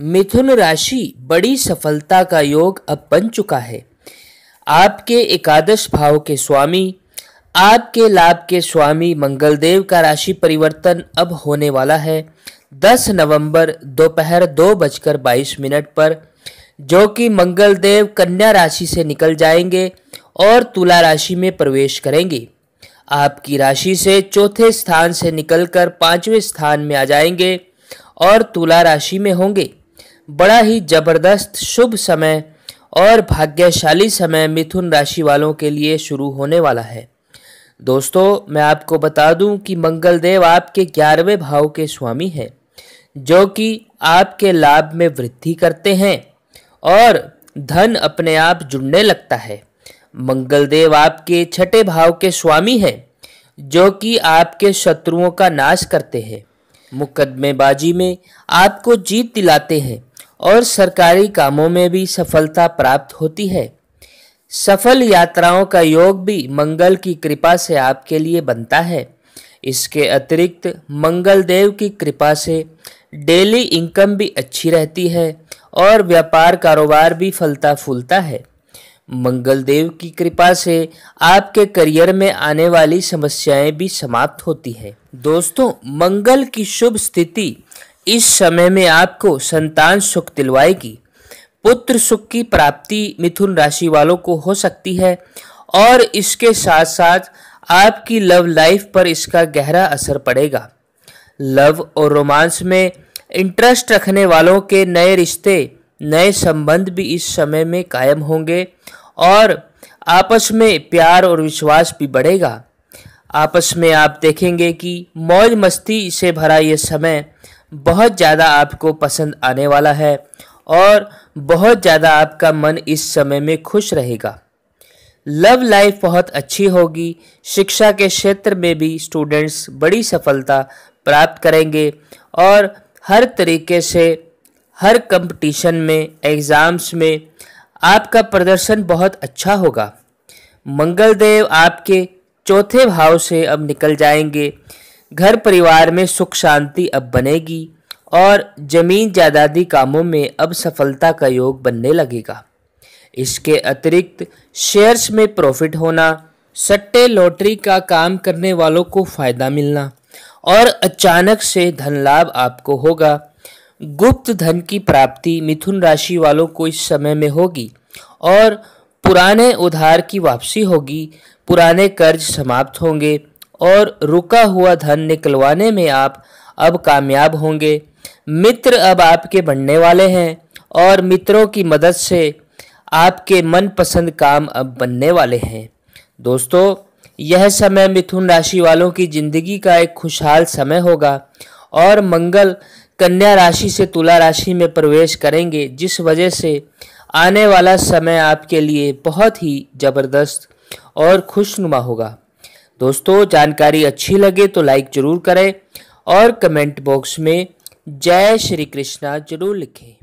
मिथुन राशि बड़ी सफलता का योग अब बन चुका है आपके एकादश भाव के स्वामी आपके लाभ के स्वामी मंगलदेव का राशि परिवर्तन अब होने वाला है 10 नवंबर दोपहर दो, दो बजकर बाईस मिनट पर जो कि मंगलदेव कन्या राशि से निकल जाएंगे और तुला राशि में प्रवेश करेंगे आपकी राशि से चौथे स्थान से निकलकर पांचवें स्थान में आ जाएंगे और तुला राशि में होंगे बड़ा ही जबरदस्त शुभ समय और भाग्यशाली समय मिथुन राशि वालों के लिए शुरू होने वाला है दोस्तों मैं आपको बता दूं कि मंगल देव आपके ग्यारहवें भाव के स्वामी हैं जो कि आपके लाभ में वृद्धि करते हैं और धन अपने आप जुड़ने लगता है मंगल देव आपके छठे भाव के स्वामी हैं जो कि आपके शत्रुओं का नाश करते हैं मुकदमेबाजी में आपको जीत दिलाते हैं और सरकारी कामों में भी सफलता प्राप्त होती है सफल यात्राओं का योग भी मंगल की कृपा से आपके लिए बनता है इसके अतिरिक्त मंगल देव की कृपा से डेली इनकम भी अच्छी रहती है और व्यापार कारोबार भी फलता फूलता है मंगल देव की कृपा से आपके करियर में आने वाली समस्याएं भी समाप्त होती है दोस्तों मंगल की शुभ स्थिति इस समय में आपको संतान सुख दिलवाएगी पुत्र सुख की प्राप्ति मिथुन राशि वालों को हो सकती है और इसके साथ साथ आपकी लव लाइफ पर इसका गहरा असर पड़ेगा लव और रोमांस में इंटरेस्ट रखने वालों के नए रिश्ते नए संबंध भी इस समय में कायम होंगे और आपस में प्यार और विश्वास भी बढ़ेगा आपस में आप देखेंगे कि मौज मस्ती से भरा ये समय बहुत ज़्यादा आपको पसंद आने वाला है और बहुत ज़्यादा आपका मन इस समय में खुश रहेगा लव लाइफ बहुत अच्छी होगी शिक्षा के क्षेत्र में भी स्टूडेंट्स बड़ी सफलता प्राप्त करेंगे और हर तरीके से हर कंपटीशन में एग्ज़ाम्स में आपका प्रदर्शन बहुत अच्छा होगा मंगलदेव आपके चौथे भाव से अब निकल जाएंगे घर परिवार में सुख शांति अब बनेगी और जमीन जायदादी कामों में अब सफलता का योग बनने लगेगा इसके अतिरिक्त शेयर्स में प्रॉफिट होना सट्टे लॉटरी का काम करने वालों को फायदा मिलना और अचानक से धन लाभ आपको होगा गुप्त धन की प्राप्ति मिथुन राशि वालों को इस समय में होगी और पुराने उधार की वापसी होगी पुराने कर्ज समाप्त होंगे और रुका हुआ धन निकलवाने में आप अब कामयाब होंगे मित्र अब आपके बनने वाले हैं और मित्रों की मदद से आपके मनपसंद काम अब बनने वाले हैं दोस्तों यह समय मिथुन राशि वालों की जिंदगी का एक खुशहाल समय होगा और मंगल कन्या राशि से तुला राशि में प्रवेश करेंगे जिस वजह से आने वाला समय आपके लिए बहुत ही ज़बरदस्त और खुशनुमा होगा दोस्तों जानकारी अच्छी लगे तो लाइक ज़रूर करें और कमेंट बॉक्स में जय श्री कृष्णा जरूर लिखें